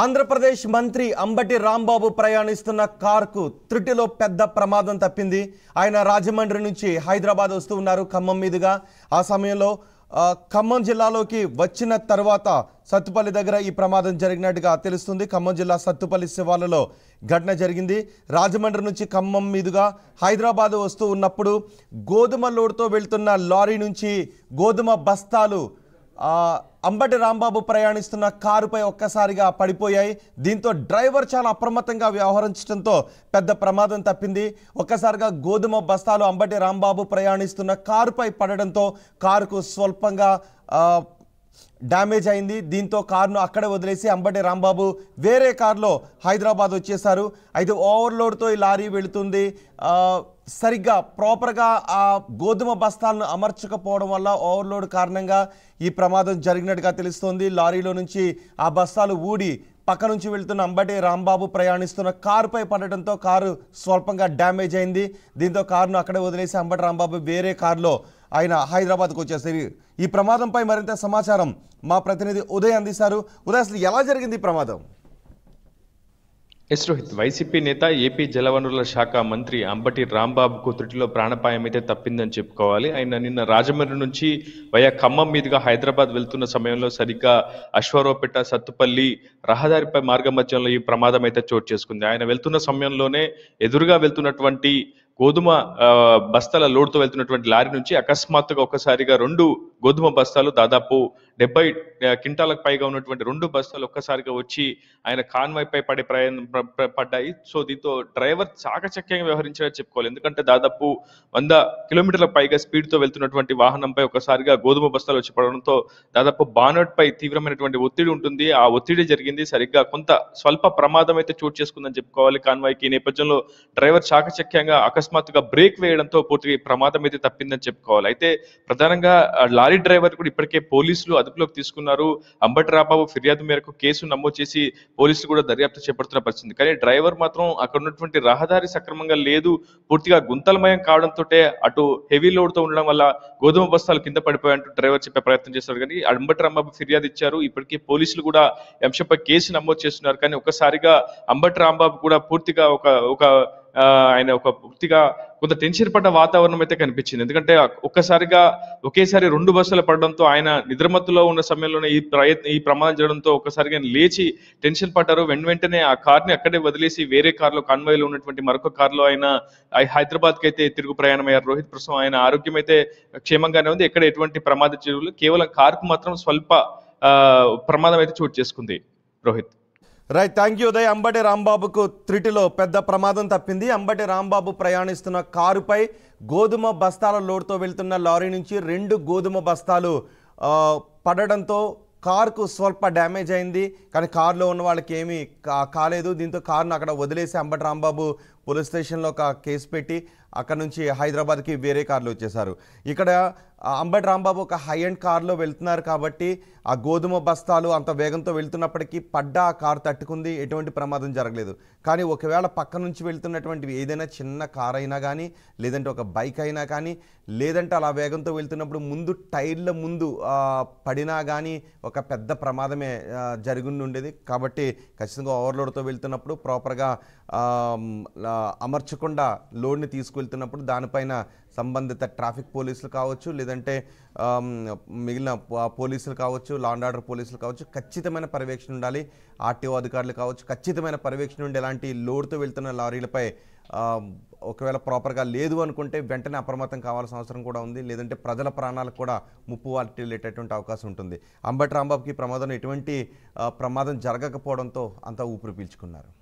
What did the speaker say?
ఆంధ్రప్రదేశ్ మంత్రి అంబటి రాంబాబు ప్రయాణిస్తున్న కార్కు త్రుటిలో పెద్ద ప్రమాదం తప్పింది ఆయన రాజమండ్రి నుంచి హైదరాబాద్ వస్తూ ఉన్నారు ఖమ్మం మీదుగా ఆ సమయంలో ఖమ్మం జిల్లాలోకి వచ్చిన తర్వాత సత్తుపల్లి దగ్గర ఈ ప్రమాదం జరిగినట్టుగా తెలుస్తుంది ఖమ్మం జిల్లా సత్తుపల్లి శివాలలో ఘటన జరిగింది రాజమండ్రి నుంచి ఖమ్మం మీదుగా హైదరాబాద్ వస్తూ ఉన్నప్పుడు గోధుమ లోడ్తో వెళ్తున్న లారీ నుంచి గోధుమ బస్తాలు అంబటి రాంబాబు ప్రయాణిస్తున్న కారుపై ఒక్కసారిగా పడిపోయాయి దీంతో డ్రైవర్ చాలా అప్రమత్తంగా వ్యవహరించడంతో పెద్ద ప్రమాదం తప్పింది ఒక్కసారిగా గోధుమ బస్తాలు అంబటి రాంబాబు ప్రయాణిస్తున్న కారుపై పడడంతో కారుకు స్వల్పంగా డ్యామేజ్ అయింది దీంతో కార్ను అక్కడే వదిలేసి అంబటి రాంబాబు వేరే కార్లో హైదరాబాద్ వచ్చేసారు అయితే ఓవర్లోడ్తో ఈ లారీ వెళుతుంది సరిగ్గా ప్రాపర్గా ఆ గోధుమ బస్తాలను అమర్చకపోవడం వల్ల ఓవర్లోడ్ కారణంగా ఈ ప్రమాదం జరిగినట్టుగా తెలుస్తోంది లారీలో నుంచి ఆ బస్తాలు ఊడి పక్క నుంచి వెళ్తున్న అంబటి రాంబాబు ప్రయాణిస్తున్న కారుపై పడటంతో కారు స్వల్పంగా డ్యామేజ్ అయింది దీంతో కారును అక్కడే వదిలేసి అంబటి రాంబాబు వేరే కారులో ఆయన హైదరాబాద్కు వచ్చేసేవి ఈ ప్రమాదంపై మరింత సమాచారం మా ప్రతినిధి ఉదయ్ అందిస్తారు ఉదయ్ అసలు ఎలా జరిగింది ఈ ప్రమాదం ఎస్ రోహిత్ వైసీపీ నేత ఏపీ జలవనరుల శాఖ మంత్రి అంబటి రాంబాబు త్రుటిలో ప్రాణపాయం అయితే తప్పిందని చెప్పుకోవాలి ఆయన నిన్న రాజమండ్రి నుంచి వయా ఖమ్మం మీదుగా హైదరాబాద్ వెళ్తున్న సమయంలో సరిగ్గా అశ్వరావుపేట సత్తుపల్లి రహదారిపై మార్గం మధ్యంలో ఈ ప్రమాదం అయితే చోటు చేసుకుంది ఆయన వెళ్తున్న సమయంలోనే ఎదురుగా వెళ్తున్నటువంటి గోధుమ బస్తాల లోడ్తో వెళ్తున్నటువంటి లారీ నుంచి అకస్మాత్తుగా ఒక్కసారిగా రెండు గోధుమ బస్తాలు దాదాపు డెబ్బై క్వింటాలకు పైగా ఉన్నటువంటి రెండు బస్తాలు ఒక్కసారిగా వచ్చి ఆయన కాన్వాయ్ పై పడే ప్రయాణం పడ్డాయి సో దీంతో డ్రైవర్ చాకచక్యంగా వ్యవహరించారని చెప్పుకోవాలి ఎందుకంటే దాదాపు వంద కిలోమీటర్ల పైగా స్పీడ్ తో వెళ్తున్నటువంటి వాహనంపై ఒకసారిగా గోధుమ బస్తాలు వచ్చి పడడంతో దాదాపు బానట్ పై తీవ్రమైనటువంటి ఒత్తిడి ఉంటుంది ఆ ఒత్తిడి జరిగింది సరిగ్గా కొంత స్వల్ప ప్రమాదం అయితే చోటు చేసుకుందని చెప్పుకోవాలి కాన్వాయ్ కి నేపథ్యంలో డ్రైవర్ చాకచక్యంగా అకస్మాత్తుగా బ్రేక్ వేయడంతో పూర్తిగా ప్రమాదం అయితే తప్పిందని చెప్పుకోవాలి అయితే ప్రధానంగా లారీ లారీ డ్రైవర్ కూడా ఇప్పటికే పోలీసులు అదుపులోకి తీసుకున్నారు అంబట్రాబాబు ఫిర్యాదు మేరకు కేసు నమోదు చేసి పోలీసులు కూడా దర్యాప్తు చేపడుతున్న పరిస్థితి కానీ డ్రైవర్ మాత్రం అక్కడ ఉన్నటువంటి రహదారి సక్రమంగా లేదు పూర్తిగా గుంతలమయం కావడంతో అటు హెవీ లోడ్తో ఉండడం వల్ల గోధుమ బస్తాలు కింద పడిపోయాయంటూ డ్రైవర్ చెప్పే ప్రయత్నం చేశారు కానీ అంబట్రాంబాబు ఫిర్యాదు ఇచ్చారు ఇప్పటికే పోలీసులు కూడా అంశంపై కేసు నమోదు చేస్తున్నారు కానీ ఒకసారిగా రాంబాబు కూడా పూర్తిగా ఒక ఒక ఆయన ఒక పూర్తిగా కొంత టెన్షన్ పడ్డ వాతావరణం అయితే కనిపించింది ఎందుకంటే ఒక్కసారిగా ఒకేసారి రెండు బస్సులు పడడంతో ఆయన నిద్రమత్తులో ఉన్న సమయంలోనే ఈ ప్రయత్నం ఈ ప్రమాదం జరగడంతో ఒక్కసారిగా లేచి టెన్షన్ పడ్డారు వెంట వెంటనే ఆ కార్ని అక్కడే వదిలేసి వేరే కార్లో కాన్వాయ్లో ఉన్నటువంటి మరొక కార్లో ఆయన హైదరాబాద్కి అయితే తిరుగు ప్రయాణం అయ్యారు రోహిత్ ప్రసం ఆయన ఆరోగ్యం అయితే క్షేమంగానే ఉంది ఎక్కడ ఎటువంటి ప్రమాద చర్యలు కేవలం కార్కు మాత్రం స్వల్ప ప్రమాదం అయితే చోటు చేసుకుంది Rohit right thank you Uday Ambati రాంబాబుకు త్రిటిలో పెద్ద ప్రమాదం తప్పింది అంబటి రాంబాబు ప్రయాణిస్తున్న కారుపై గోధుమ బస్తాల లోడ్తో వెళ్తున్న లారీ నుంచి రెండు గోధుమ బస్తాలు పడడంతో కార్కు స్వల్ప డ్యామేజ్ అయింది కానీ కారులో ఉన్న వాళ్ళకి ఏమీ కాలేదు దీంతో కారును అక్కడ వదిలేసి అంబటి రాంబాబు పోలీస్ స్టేషన్లో ఒక కేసు పెట్టి అక్కడ నుంచి హైదరాబాద్కి వేరే కార్లు వచ్చేశారు ఇక్కడ అంబటి రాంబాబు ఒక హై అండ్ కార్లో వెళ్తున్నారు కాబట్టి ఆ గోధుమ బస్తాలు అంత వేగంతో వెళ్తున్నప్పటికీ పడ్డ ఆ కారు తట్టుకుంది ఎటువంటి ప్రమాదం జరగలేదు కానీ ఒకవేళ పక్క నుంచి వెళ్తున్నటువంటివి ఏదైనా చిన్న కార్ అయినా కానీ లేదంటే ఒక బైక్ అయినా కానీ లేదంటే అలా వేగంతో వెళ్తున్నప్పుడు ముందు టైర్ల ముందు పడినా కానీ ఒక పెద్ద ప్రమాదమే ఉండేది కాబట్టి ఖచ్చితంగా ఓవర్లోడ్తో వెళ్తున్నప్పుడు ప్రాపర్గా అమర్చకుండా లోడ్ని తీసుకువెళ్తున్నప్పుడు దానిపైన సంబంధిత ట్రాఫిక్ పోలీసులు కావచ్చు లేదా లేదంటే మిగిలిన పోలీసులు కావచ్చు లా అండ్ ఆర్డర్ పోలీసులు కావచ్చు ఖచ్చితమైన పర్యవేక్షణ ఉండాలి ఆర్టీఓ అధికారులు కావచ్చు ఖచ్చితమైన పర్యవేక్షణ ఉండి ఎలాంటి లోడ్తో వెళ్తున్న లారీలపై ఒకవేళ ప్రాపర్గా లేదు అనుకుంటే వెంటనే అప్రమత్తం కావాల్సిన అవసరం కూడా ఉంది లేదంటే ప్రజల ప్రాణాలకు కూడా ముప్పు లేటటువంటి అవకాశం ఉంటుంది అంబటి రాంబాబుకి ప్రమాదం ఎటువంటి ప్రమాదం జరగకపోవడంతో అంతా ఊపిరి పీల్చుకున్నారు